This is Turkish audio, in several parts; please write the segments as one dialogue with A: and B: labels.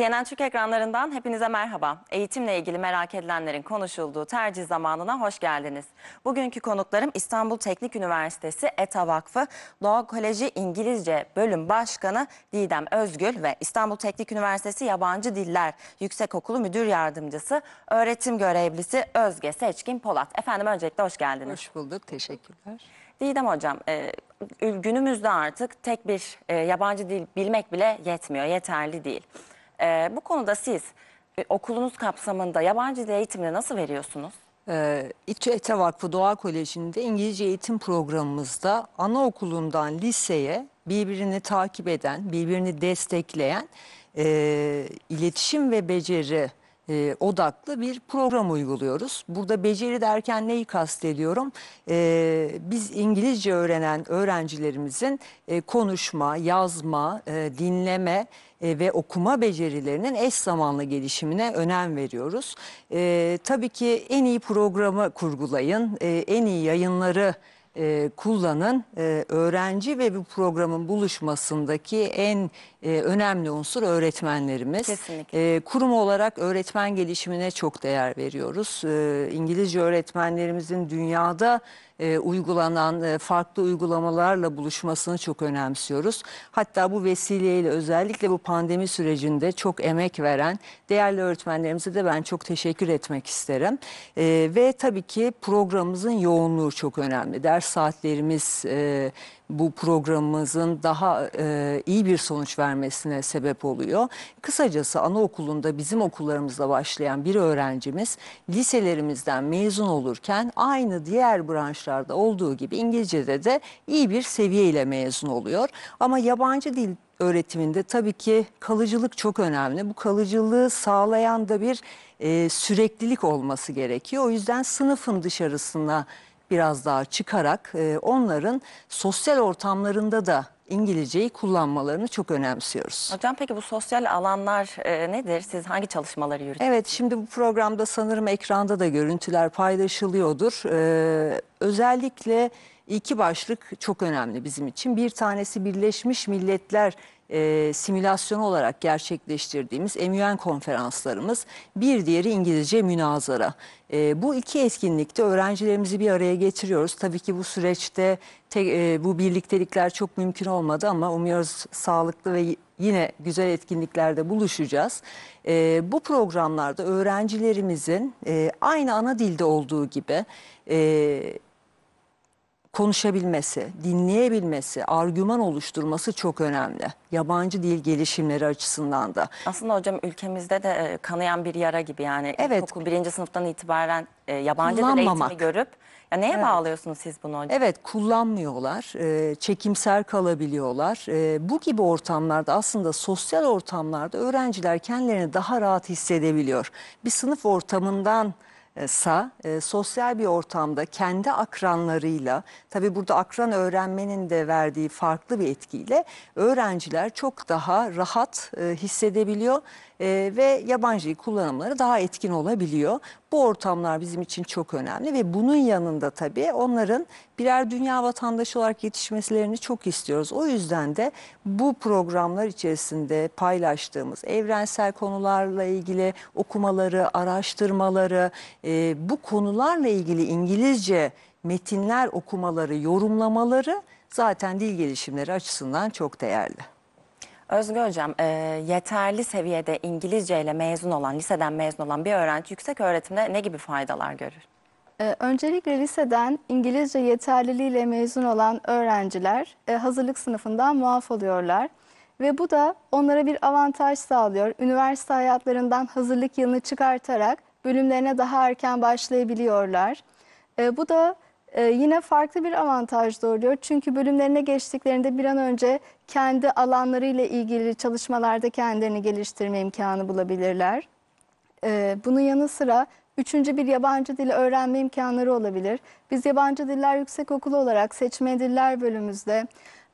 A: CNN Türk ekranlarından hepinize merhaba. Eğitimle ilgili merak edilenlerin konuşulduğu tercih zamanına hoş geldiniz. Bugünkü konuklarım İstanbul Teknik Üniversitesi ETA Vakfı Doğa Koleji İngilizce Bölüm Başkanı Didem Özgül ve İstanbul Teknik Üniversitesi Yabancı Diller Yüksekokulu Müdür Yardımcısı Öğretim Görevlisi Özge Seçkin Polat. Efendim öncelikle hoş geldiniz. Hoş bulduk, teşekkürler. Didem Hocam, e, günümüzde artık tek bir e, yabancı dil bilmek bile yetmiyor, yeterli değil. E, bu konuda siz e, okulunuz kapsamında yabancı dil eğitimini nasıl veriyorsunuz?
B: Ee, İTÜ ETE Vakfı Doğa Koleji'nde İngilizce eğitim programımızda anaokulundan liseye birbirini takip eden, birbirini destekleyen e, iletişim ve beceri e, odaklı bir program uyguluyoruz. Burada beceri derken neyi kastediyorum? E, biz İngilizce öğrenen öğrencilerimizin e, konuşma, yazma, e, dinleme e, ve okuma becerilerinin eş zamanlı gelişimine önem veriyoruz. E, tabii ki en iyi programı kurgulayın, e, en iyi yayınları e, kullanın e, öğrenci ve bu programın buluşmasındaki en e, önemli unsur öğretmenlerimiz. Kesinlikle. E, kurum olarak öğretmen gelişimine çok değer veriyoruz. E, İngilizce öğretmenlerimizin dünyada e, uygulanan e, farklı uygulamalarla buluşmasını çok önemsiyoruz. Hatta bu vesileyle özellikle bu pandemi sürecinde çok emek veren değerli öğretmenlerimize de ben çok teşekkür etmek isterim. E, ve tabii ki programımızın yoğunluğu çok önemli. Ders saatlerimiz e, bu programımızın daha e, iyi bir sonuç vermesine sebep oluyor. Kısacası anaokulunda bizim okullarımızla başlayan bir öğrencimiz liselerimizden mezun olurken aynı diğer branşlarda olduğu gibi İngilizce'de de iyi bir seviyeyle mezun oluyor. Ama yabancı dil öğretiminde tabii ki kalıcılık çok önemli. Bu kalıcılığı sağlayan da bir e, süreklilik olması gerekiyor. O yüzden sınıfın dışarısına biraz daha çıkarak e, onların sosyal ortamlarında da İngilizceyi kullanmalarını çok önemsiyoruz.
A: Hocam peki bu sosyal alanlar e, nedir? Siz hangi çalışmaları yürütüyorsunuz? Evet şimdi
B: bu programda sanırım ekranda da görüntüler paylaşılıyordur. Ee, özellikle iki başlık çok önemli bizim için. Bir tanesi Birleşmiş Milletler e, simülasyon olarak gerçekleştirdiğimiz MUN konferanslarımız, bir diğeri İngilizce münazara. E, bu iki etkinlikte öğrencilerimizi bir araya getiriyoruz. Tabii ki bu süreçte tek, e, bu birliktelikler çok mümkün olmadı ama umuyoruz sağlıklı ve yine güzel etkinliklerde buluşacağız. E, bu programlarda öğrencilerimizin e, aynı ana dilde olduğu gibi... E, konuşabilmesi, dinleyebilmesi, argüman oluşturması çok önemli. Yabancı dil gelişimleri açısından da.
A: Aslında hocam ülkemizde de e, kanayan bir yara gibi yani evet. okul birinci sınıftan itibaren e, yabancı dil eğitimi görüp ya neye evet. bağlıyorsunuz siz bunu hocam? Evet
B: kullanmıyorlar, e, çekimser kalabiliyorlar. E, bu gibi ortamlarda aslında sosyal ortamlarda öğrenciler kendilerini daha rahat hissedebiliyor. Bir sınıf ortamından sa e, sosyal bir ortamda kendi akranlarıyla tabi burada akran öğrenmenin de verdiği farklı bir etkiyle öğrenciler çok daha rahat e, hissedebiliyor ee, ve yabancı kullanımları daha etkin olabiliyor. Bu ortamlar bizim için çok önemli ve bunun yanında tabii onların birer dünya vatandaşı olarak yetişmelerini çok istiyoruz. O yüzden de bu programlar içerisinde paylaştığımız evrensel konularla ilgili okumaları, araştırmaları, e, bu konularla ilgili İngilizce metinler
A: okumaları, yorumlamaları zaten dil gelişimleri açısından çok değerli. Özgür Hocam, e, yeterli seviyede İngilizce ile mezun olan, liseden mezun olan bir öğrenci yüksek öğretimde ne gibi faydalar görür?
C: E, öncelikle liseden İngilizce yeterliliğiyle mezun olan öğrenciler e, hazırlık sınıfından muaf oluyorlar. Ve bu da onlara bir avantaj sağlıyor. Üniversite hayatlarından hazırlık yılını çıkartarak bölümlerine daha erken başlayabiliyorlar. E, bu da e, yine farklı bir avantaj doğuruyor. Çünkü bölümlerine geçtiklerinde bir an önce kendi alanlarıyla ilgili çalışmalarda kendilerini geliştirme imkanı bulabilirler. E, bunun yanı sıra Üçüncü bir yabancı dili öğrenme imkanları olabilir. Biz yabancı diller yüksekokulu olarak seçme diller bölümümüzde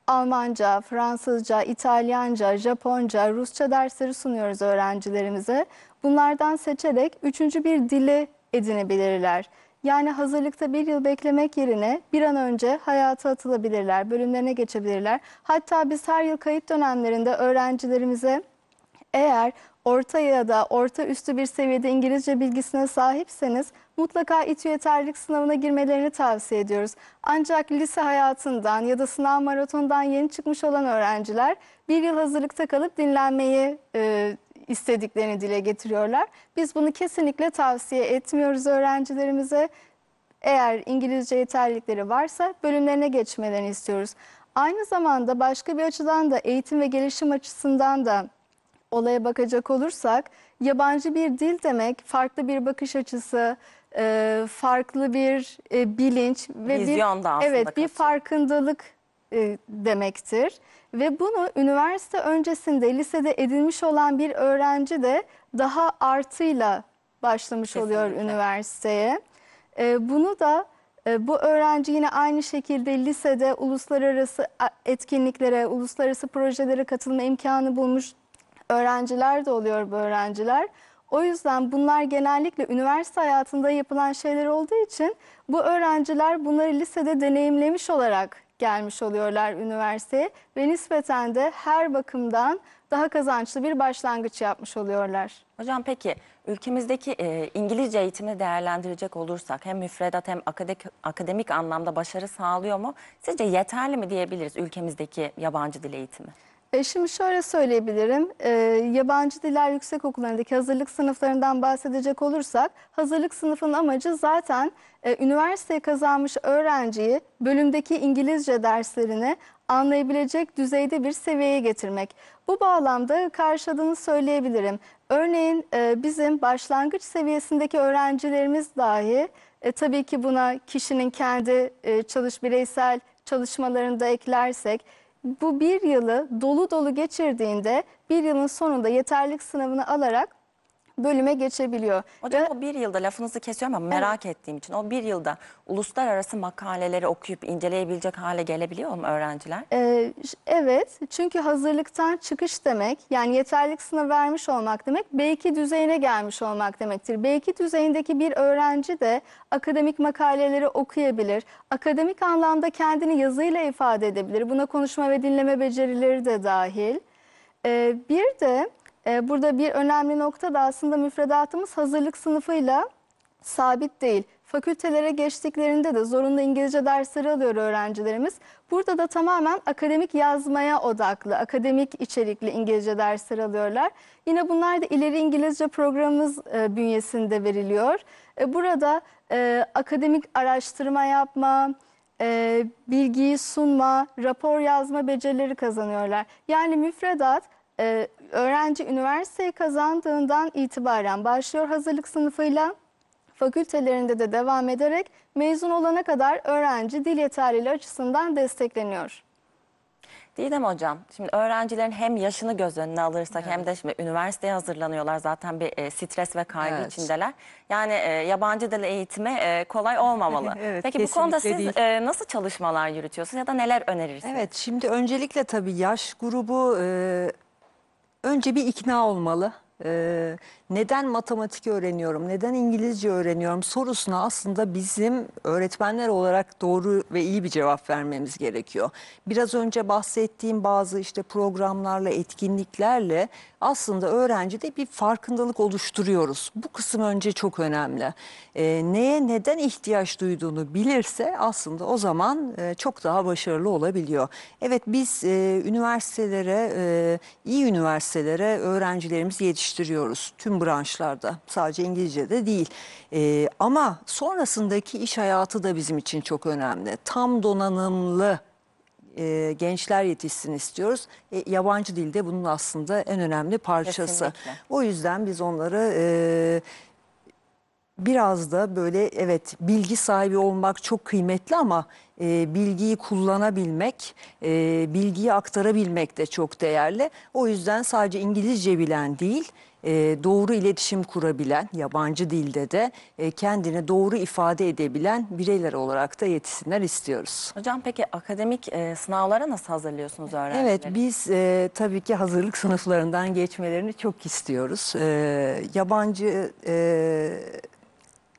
C: Almanca, Fransızca, İtalyanca, Japonca, Rusça dersleri sunuyoruz öğrencilerimize. Bunlardan seçerek üçüncü bir dili edinebilirler. Yani hazırlıkta bir yıl beklemek yerine bir an önce hayata atılabilirler, bölümlerine geçebilirler. Hatta biz her yıl kayıt dönemlerinde öğrencilerimize eğer orta ya da orta üstü bir seviyede İngilizce bilgisine sahipseniz mutlaka İTÜ yeterlilik sınavına girmelerini tavsiye ediyoruz. Ancak lise hayatından ya da sınav maratonundan yeni çıkmış olan öğrenciler bir yıl hazırlıkta kalıp dinlenmeyi e, istediklerini dile getiriyorlar. Biz bunu kesinlikle tavsiye etmiyoruz öğrencilerimize. Eğer İngilizce yeterlilikleri varsa bölümlerine geçmelerini istiyoruz. Aynı zamanda başka bir açıdan da eğitim ve gelişim açısından da olaya bakacak olursak yabancı bir dil demek farklı bir bakış açısı, e, farklı bir e, bilinç ve bir evet bir farkındalık e, demektir. Ve bunu üniversite öncesinde lisede edinmiş olan bir öğrenci de daha artıyla başlamış Kesinlikle. oluyor üniversiteye. E, bunu da e, bu öğrenci yine aynı şekilde lisede uluslararası etkinliklere, uluslararası projelere katılma imkanı bulmuş öğrenciler de oluyor bu öğrenciler. O yüzden bunlar genellikle üniversite hayatında yapılan şeyler olduğu için bu öğrenciler bunları lisede deneyimlemiş olarak gelmiş oluyorlar üniversiteye ve nispeten de her bakımdan daha kazançlı bir başlangıç yapmış oluyorlar.
A: Hocam peki ülkemizdeki e, İngilizce eğitimi değerlendirecek olursak hem müfredat hem akademik, akademik anlamda başarı sağlıyor mu? Sizce yeterli mi diyebiliriz ülkemizdeki yabancı dil eğitimi?
C: E, şimdi şöyle söyleyebilirim. E, yabancı diller yüksek okullarındaki hazırlık sınıflarından bahsedecek olursak, hazırlık sınıfının amacı zaten e, üniversiteye kazanmış öğrenciyi bölümdeki İngilizce derslerini anlayabilecek düzeyde bir seviyeye getirmek. Bu bağlamda karşıladığını söyleyebilirim. Örneğin e, bizim başlangıç seviyesindeki öğrencilerimiz dahi e, tabii ki buna kişinin kendi e, çalış bireysel çalışmalarında eklersek bu bir yılı dolu dolu geçirdiğinde bir yılın sonunda yeterlik sınavını alarak bölüme geçebiliyor.
A: Hocam Ve, o bir yılda lafınızı kesiyorum ama merak evet. ettiğim için o bir yılda uluslararası makaleleri okuyup inceleyebilecek hale gelebiliyor mu öğrenciler?
C: Ee, evet çünkü hazırlıktan çıkış demek yani yeterlilik sınavı vermiş olmak demek belki düzeyine gelmiş olmak demektir. Belki düzeyindeki bir öğrenci de akademik makaleleri okuyabilir. Akademik anlamda kendini yazıyla ifade edebilir. Buna konuşma ve dinleme becerileri de dahil. Ee, bir de ee, burada bir önemli nokta da aslında müfredatımız hazırlık sınıfıyla sabit değil. Fakültelere geçtiklerinde de zorunda İngilizce dersleri alıyor öğrencilerimiz. Burada da tamamen akademik yazmaya odaklı, akademik içerikli İngilizce dersleri alıyorlar. Yine bunlar da ileri İngilizce programımız e, bünyesinde veriliyor. E, burada e, akademik araştırma yapma, e, bilgiyi sunma, rapor yazma becerileri kazanıyorlar. Yani müfredat öğrenci üniversiteyi kazandığından itibaren başlıyor hazırlık sınıfıyla fakültelerinde de devam ederek mezun olana kadar öğrenci dil yeterliliği açısından destekleniyor.
A: Didem hocam, şimdi öğrencilerin hem yaşını göz önüne alırsak evet. hem de şimdi üniversiteye hazırlanıyorlar zaten bir e, stres ve kaygı evet. içindeler. Yani e, yabancı dil eğitimi e, kolay olmamalı. evet, Peki bu konuda siz e, nasıl çalışmalar yürütüyorsunuz ya da neler önerirsiniz?
B: Evet, şimdi öncelikle tabii yaş grubu... E, Önce bir ikna olmalı. Ee, neden matematik öğreniyorum, neden İngilizce öğreniyorum sorusuna aslında bizim öğretmenler olarak doğru ve iyi bir cevap vermemiz gerekiyor. Biraz önce bahsettiğim bazı işte programlarla, etkinliklerle aslında öğrencide bir farkındalık oluşturuyoruz. Bu kısım önce çok önemli. E, neye neden ihtiyaç duyduğunu bilirse aslında o zaman e, çok daha başarılı olabiliyor. Evet biz e, üniversitelere, e, iyi üniversitelere öğrencilerimizi yetiştiriyoruz. Tüm branşlarda sadece İngilizce'de değil. E, ama sonrasındaki iş hayatı da bizim için çok önemli. Tam donanımlı e, gençler yetişsin istiyoruz. E, yabancı dilde bunun aslında en önemli parçası. Kesinlikle. O yüzden biz onları e, biraz da böyle evet bilgi sahibi olmak çok kıymetli ama e, bilgiyi kullanabilmek, e, bilgiyi aktarabilmek de çok değerli. O yüzden sadece İngilizce bilen değil, e, doğru iletişim kurabilen, yabancı dilde de e, kendini doğru ifade edebilen bireyler olarak da yetişsinler istiyoruz.
A: Hocam peki akademik e, sınavlara nasıl hazırlıyorsunuz öğrencileri?
B: Evet biz e, tabii ki hazırlık sınıflarından geçmelerini çok istiyoruz. E, yabancı... E,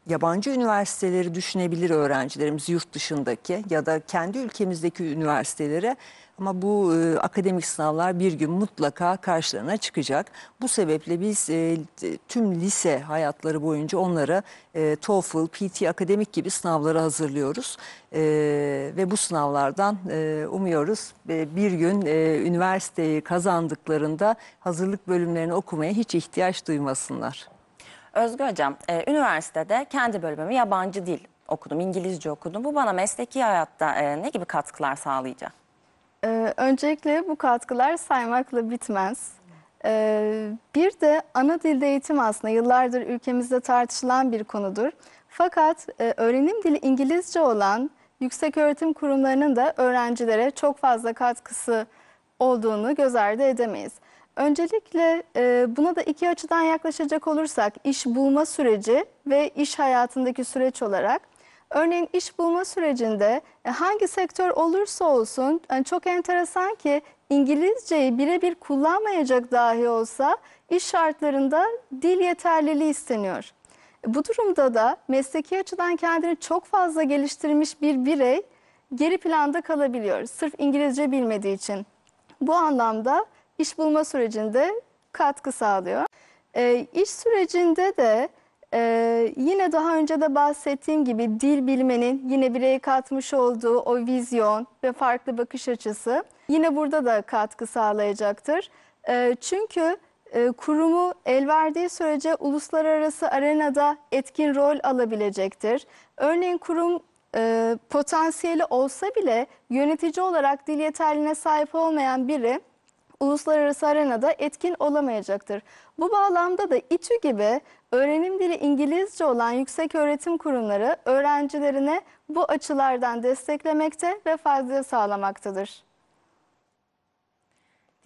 B: yabancı üniversiteleri düşünebilir öğrencilerimiz yurt dışındaki ya da kendi ülkemizdeki üniversitelere ama bu e, akademik sınavlar bir gün mutlaka karşılarına çıkacak. Bu sebeple biz e, tüm lise hayatları boyunca onlara e, TOEFL, PT akademik gibi sınavları hazırlıyoruz. E, ve bu sınavlardan e, umuyoruz e, bir gün e, üniversiteyi kazandıklarında hazırlık bölümlerini okumaya hiç ihtiyaç duymasınlar.
A: Özgür Hocam, e, üniversitede kendi bölümümü yabancı dil okudum, İngilizce okudum. Bu bana mesleki hayatta e, ne gibi katkılar sağlayacak?
C: Ee, öncelikle bu katkılar saymakla bitmez. Ee, bir de ana dilde eğitim aslında yıllardır ülkemizde tartışılan bir konudur. Fakat e, öğrenim dili İngilizce olan yüksek öğretim kurumlarının da öğrencilere çok fazla katkısı olduğunu göz ardı edemeyiz. Öncelikle e, buna da iki açıdan yaklaşacak olursak iş bulma süreci ve iş hayatındaki süreç olarak. Örneğin iş bulma sürecinde e, hangi sektör olursa olsun hani çok enteresan ki İngilizceyi birebir kullanmayacak dahi olsa iş şartlarında dil yeterliliği isteniyor. E, bu durumda da mesleki açıdan kendini çok fazla geliştirmiş bir birey geri planda kalabiliyor sırf İngilizce bilmediği için. Bu anlamda iş bulma sürecinde katkı sağlıyor. E, iş sürecinde de ee, yine daha önce de bahsettiğim gibi dil bilmenin yine bireye katmış olduğu o vizyon ve farklı bakış açısı yine burada da katkı sağlayacaktır. Ee, çünkü e, kurumu el verdiği sürece uluslararası arenada etkin rol alabilecektir. Örneğin kurum e, potansiyeli olsa bile yönetici olarak dil yeterliğine sahip olmayan biri uluslararası arenada etkin olamayacaktır. Bu bağlamda da İTÜ gibi öğrenim dili İngilizce olan yüksek öğretim kurumları öğrencilerine bu açılardan desteklemekte ve fayda sağlamaktadır.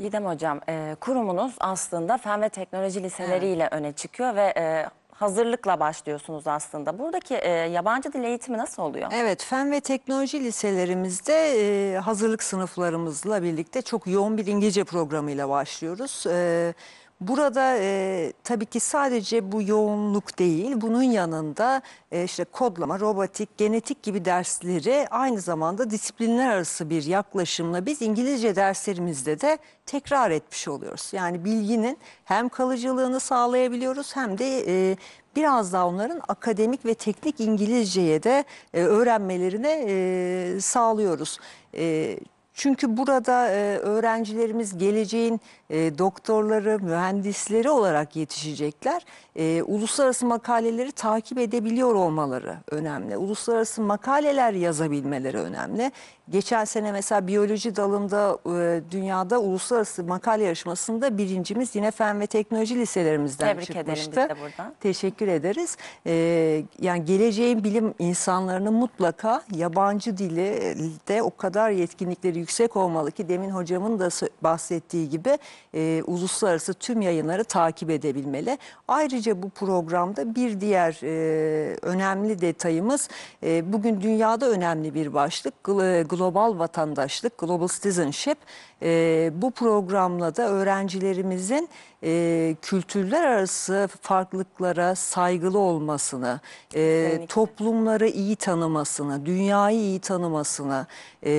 A: Didem Hocam, e, kurumunuz aslında fen ve teknoloji liseleriyle evet. öne çıkıyor ve e, hazırlıkla başlıyorsunuz aslında. Buradaki e, yabancı dil eğitimi nasıl oluyor?
B: Evet, fen ve teknoloji liselerimizde e, hazırlık sınıflarımızla birlikte çok yoğun bir İngilizce programıyla başlıyoruz. E, Burada e, tabii ki sadece bu yoğunluk değil, bunun yanında e, işte kodlama, robotik, genetik gibi dersleri aynı zamanda disiplinler arası bir yaklaşımla biz İngilizce derslerimizde de tekrar etmiş oluyoruz. Yani bilginin hem kalıcılığını sağlayabiliyoruz hem de e, biraz daha onların akademik ve teknik İngilizceye de e, öğrenmelerine e, sağlıyoruz. E, çünkü burada e, öğrencilerimiz geleceğin e, doktorları, mühendisleri olarak yetişecekler. E, uluslararası makaleleri takip edebiliyor olmaları önemli. Uluslararası makaleler yazabilmeleri önemli. Geçen sene mesela biyoloji dalında e, dünyada uluslararası makale yarışmasında birincimiz yine fen ve teknoloji liselerimizden Tebrik çıkmıştı. Tebrik edelim biz de buradan. Teşekkür ederiz. E, yani geleceğin bilim insanlarını mutlaka yabancı dili e, de o kadar yetkinlikleri yüksek olmalı ki demin hocamın da bahsettiği gibi e, uluslararası tüm yayınları takip edebilmeli. Ayrıca bu programda bir diğer e, önemli detayımız e, bugün dünyada önemli bir başlık e, global vatandaşlık, global citizenship. E, bu programla da öğrencilerimizin e, kültürler arası farklılıklara saygılı olmasını, e, toplumları iyi tanımasını, dünyayı iyi tanımasını e,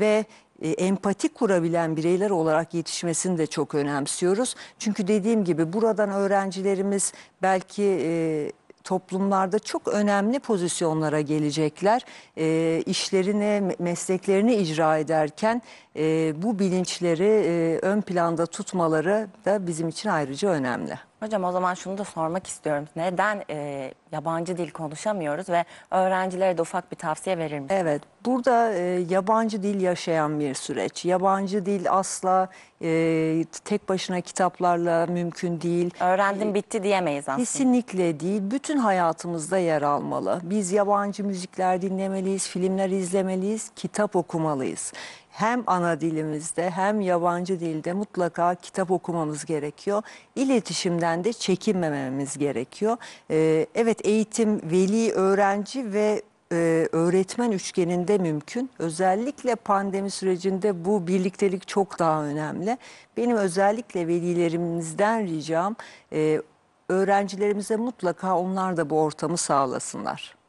B: ve e, empati kurabilen bireyler olarak yetişmesini de çok önemsiyoruz. Çünkü dediğim gibi buradan öğrencilerimiz belki e, toplumlarda çok önemli pozisyonlara gelecekler. E, işlerini, mesleklerini icra ederken e, bu bilinçleri e, ön planda tutmaları da bizim için ayrıca önemli.
A: Hocam o zaman şunu da sormak istiyorum. Neden e, yabancı dil konuşamıyoruz ve öğrencilere de ufak bir tavsiye verir misiniz? Evet, burada
B: e, yabancı dil yaşayan bir süreç. Yabancı dil asla e, tek başına kitaplarla mümkün değil. Öğrendim
A: bitti diyemeyiz aslında.
B: Kesinlikle değil. Bütün hayatımızda yer almalı. Biz yabancı müzikler dinlemeliyiz, filmler izlemeliyiz, kitap okumalıyız hem ana dilimizde hem yabancı dilde mutlaka kitap okumamız gerekiyor. İletişimden de çekinmememiz gerekiyor. Ee, evet eğitim, veli, öğrenci ve e, öğretmen üçgeninde mümkün. Özellikle pandemi sürecinde bu birliktelik çok daha önemli. Benim özellikle velilerimizden ricam e, öğrencilerimize mutlaka onlar da bu ortamı sağlasınlar.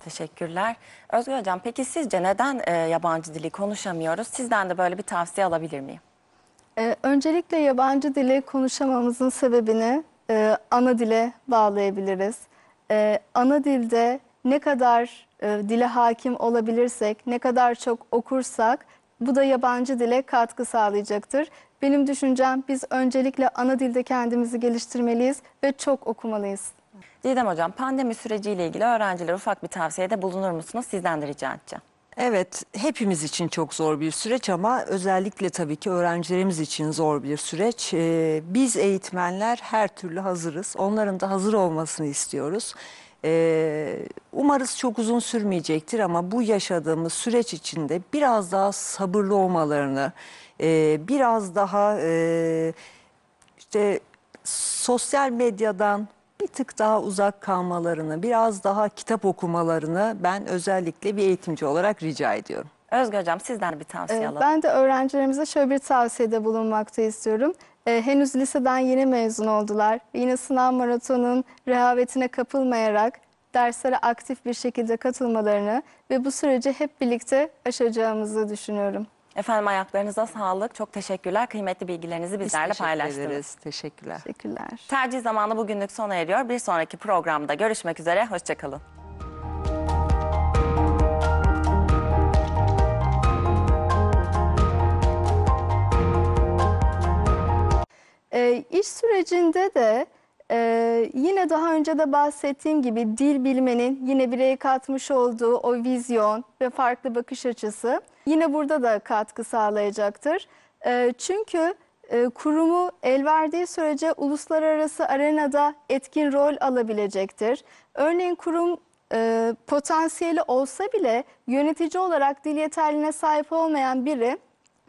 A: Teşekkürler. Özgür Hocam peki sizce neden e, yabancı dili konuşamıyoruz? Sizden de böyle bir tavsiye alabilir miyim? E,
C: öncelikle yabancı dili konuşamamızın sebebini e, ana dile bağlayabiliriz. E, ana dilde ne kadar e, dile hakim olabilirsek, ne kadar çok okursak bu da yabancı dile katkı sağlayacaktır. Benim düşüncem biz öncelikle ana dilde kendimizi geliştirmeliyiz ve çok okumalıyız.
A: Didem Hocam pandemi süreciyle ilgili öğrencilere ufak bir tavsiyede bulunur musunuz? Sizden de rica edeceğim.
B: Evet, hepimiz için çok zor bir süreç ama özellikle tabii ki öğrencilerimiz için zor bir süreç. Ee, biz eğitmenler her türlü hazırız. Onların da hazır olmasını istiyoruz. Ee, umarız çok uzun sürmeyecektir ama bu yaşadığımız süreç içinde biraz daha sabırlı olmalarını, e, biraz daha e, işte sosyal medyadan, bir tık daha uzak kalmalarını, biraz daha kitap okumalarını ben özellikle bir eğitimci olarak rica
A: ediyorum. Özge Hocam sizden bir tavsiye ee, alalım. Ben
C: de öğrencilerimize şöyle bir tavsiyede bulunmakta istiyorum. Ee, henüz liseden yeni mezun oldular. Yine sınav maratonun rehavetine kapılmayarak derslere aktif bir şekilde katılmalarını ve bu süreci hep birlikte aşacağımızı düşünüyorum.
A: Efendim ayaklarınıza sağlık. Çok teşekkürler. Kıymetli bilgilerinizi bizlerle Biz teşekkür paylaştınız. Ederiz. Teşekkürler. Teşekkürler. Tercih zamanı bugünlük sona eriyor. Bir sonraki programda görüşmek üzere. Hoşçakalın.
C: E, ee, iş sürecinde de e, yine daha önce de bahsettiğim gibi dil bilmenin yine bireye katmış olduğu o vizyon ve farklı bakış açısı yine burada da katkı sağlayacaktır. E, çünkü e, kurumu el verdiği sürece uluslararası arenada etkin rol alabilecektir. Örneğin kurum e, potansiyeli olsa bile yönetici olarak dil yeterliğine sahip olmayan biri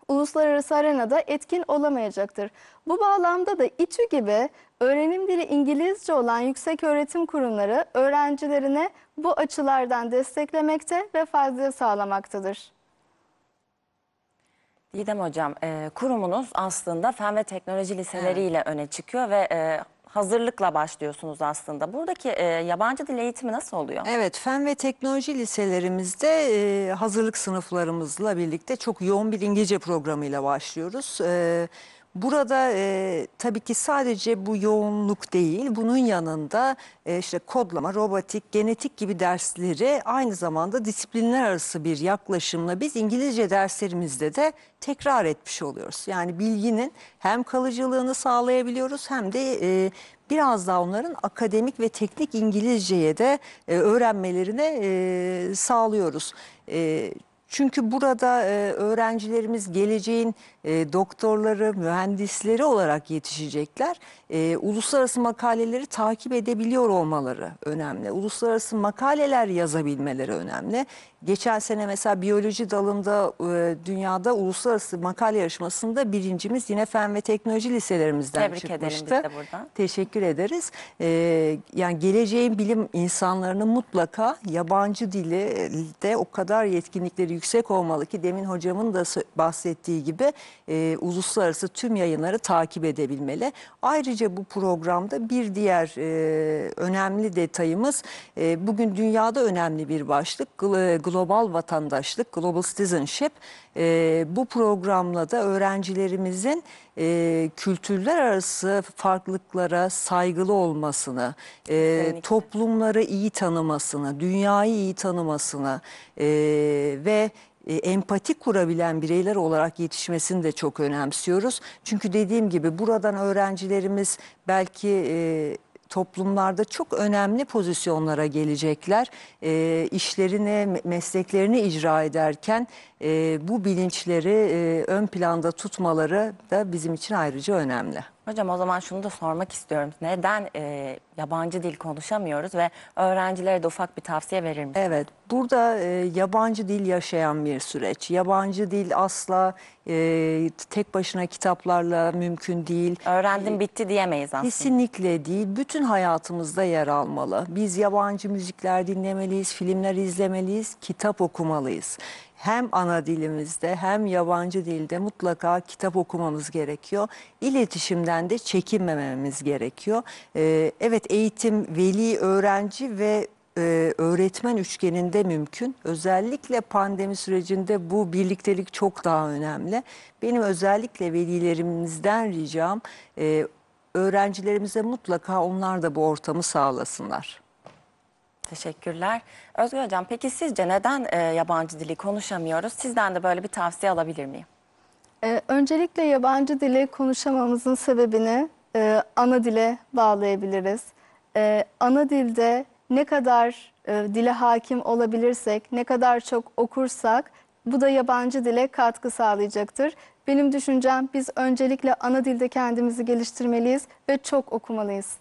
C: uluslararası arenada etkin olamayacaktır. Bu bağlamda da İTÜ gibi öğrenim dili İngilizce olan yüksek öğretim kurumları öğrencilerine bu açılardan desteklemekte ve fazla sağlamaktadır.
A: Didem Hocam, e, kurumunuz aslında fen ve teknoloji liseleriyle evet. öne çıkıyor ve e, hazırlıkla başlıyorsunuz aslında. Buradaki e, yabancı dil eğitimi nasıl oluyor?
B: Evet, fen ve teknoloji liselerimizde e, hazırlık sınıflarımızla birlikte çok yoğun bir İngilizce programıyla başlıyoruz. E, Burada e, tabii ki sadece bu yoğunluk değil, bunun yanında e, işte kodlama, robotik, genetik gibi dersleri aynı zamanda disiplinler arası bir yaklaşımla biz İngilizce derslerimizde de tekrar etmiş oluyoruz. Yani bilginin hem kalıcılığını sağlayabiliyoruz hem de e, biraz daha onların akademik ve teknik İngilizceye de e, öğrenmelerine e, sağlıyoruz. E, çünkü burada e, öğrencilerimiz geleceğin e, doktorları, mühendisleri olarak yetişecekler. E, uluslararası makaleleri takip edebiliyor olmaları önemli. Uluslararası makaleler yazabilmeleri önemli. Geçen sene mesela biyoloji dalında e, dünyada uluslararası makale yarışmasında birincimiz yine fen ve teknoloji liselerimizden Tebrik çıkmıştı. Tebrik edelim biz de buradan. Teşekkür ederiz. E, yani geleceğin bilim insanlarını mutlaka yabancı dili de o kadar yetkinlikleri yüksek olmalı ki demin hocamın da bahsettiği gibi e, uluslararası tüm yayınları takip edebilmeli. Ayrıca bu programda bir diğer e, önemli detayımız e, bugün dünyada önemli bir başlık global vatandaşlık, global citizenship. E, bu programla da öğrencilerimizin e, kültürler arası farklılıklara saygılı olmasını, e, toplumları iyi tanımasını, dünyayı iyi tanımasını e, ve e, empati kurabilen bireyler olarak yetişmesini de çok önemsiyoruz. Çünkü dediğim gibi buradan öğrencilerimiz belki... E, toplumlarda çok önemli pozisyonlara gelecekler. E, işlerini, mesleklerini icra ederken e, bu bilinçleri e, ön planda tutmaları da bizim için ayrıca önemli.
A: Hocam o zaman şunu da sormak istiyorum. Neden e, yabancı dil konuşamıyoruz ve öğrencilere de ufak bir tavsiye verir
B: misiniz? Evet, burada e, yabancı dil yaşayan bir süreç. Yabancı dil asla e, tek başına kitaplarla
A: mümkün değil. Öğrendim bitti diyemeyiz aslında.
B: Kesinlikle değil. Bütün hayatımızda yer almalı. Biz yabancı müzikler dinlemeliyiz, filmler izlemeliyiz, kitap okumalıyız hem ana dilimizde hem yabancı dilde mutlaka kitap okumamız gerekiyor. İletişimden de çekinmememiz gerekiyor. Ee, evet eğitim veli, öğrenci ve e, öğretmen üçgeninde mümkün. Özellikle pandemi sürecinde bu birliktelik çok daha önemli. Benim özellikle velilerimizden ricam e, öğrencilerimize mutlaka onlar da bu ortamı sağlasınlar.
A: Teşekkürler. Özgür Hocam peki sizce neden e, yabancı dili konuşamıyoruz? Sizden de böyle bir tavsiye alabilir miyim?
C: Ee, öncelikle yabancı dili konuşamamızın sebebini e, ana dile bağlayabiliriz. E, ana dilde ne kadar e, dile hakim olabilirsek, ne kadar çok okursak bu da yabancı dile katkı sağlayacaktır. Benim düşüncem biz öncelikle ana dilde kendimizi geliştirmeliyiz ve çok okumalıyız.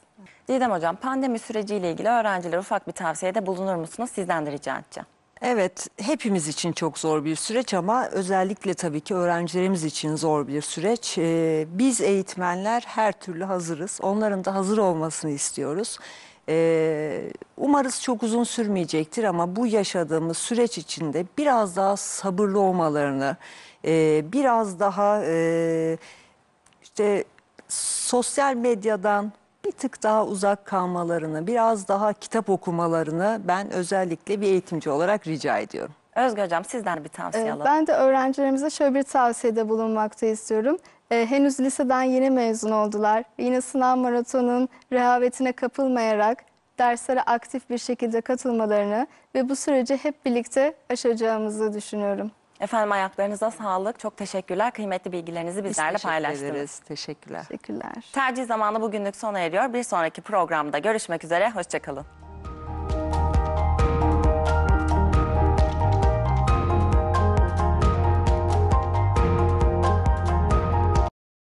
A: Didem Hocam pandemi süreciyle ilgili öğrencilere ufak bir tavsiyede bulunur musunuz? Sizden de rica edeceğim.
B: Evet, hepimiz için çok zor bir süreç ama özellikle tabii ki öğrencilerimiz için zor bir süreç. Ee, biz eğitmenler her türlü hazırız. Onların da hazır olmasını istiyoruz. Ee, umarız çok uzun sürmeyecektir ama bu yaşadığımız süreç içinde biraz daha sabırlı olmalarını, e, biraz daha e, işte sosyal medyadan, bir tık daha uzak kalmalarını, biraz daha kitap okumalarını ben özellikle bir eğitimci olarak rica ediyorum.
A: Özge Hocam sizden bir tavsiye ee, alalım. Ben
C: de öğrencilerimize şöyle bir tavsiyede bulunmakta istiyorum. Ee, henüz liseden yeni mezun oldular. Yine sınav maratonun rehavetine kapılmayarak derslere aktif bir şekilde katılmalarını ve bu süreci hep birlikte aşacağımızı düşünüyorum.
A: Efendim ayaklarınıza sağlık. Çok teşekkürler. Kıymetli bilgilerinizi bizlerle Biz paylaştınız. Ederiz. Teşekkürler. Teşekkürler. Tercih zamanı bugünlük sona eriyor. Bir sonraki programda görüşmek üzere. Hoşçakalın.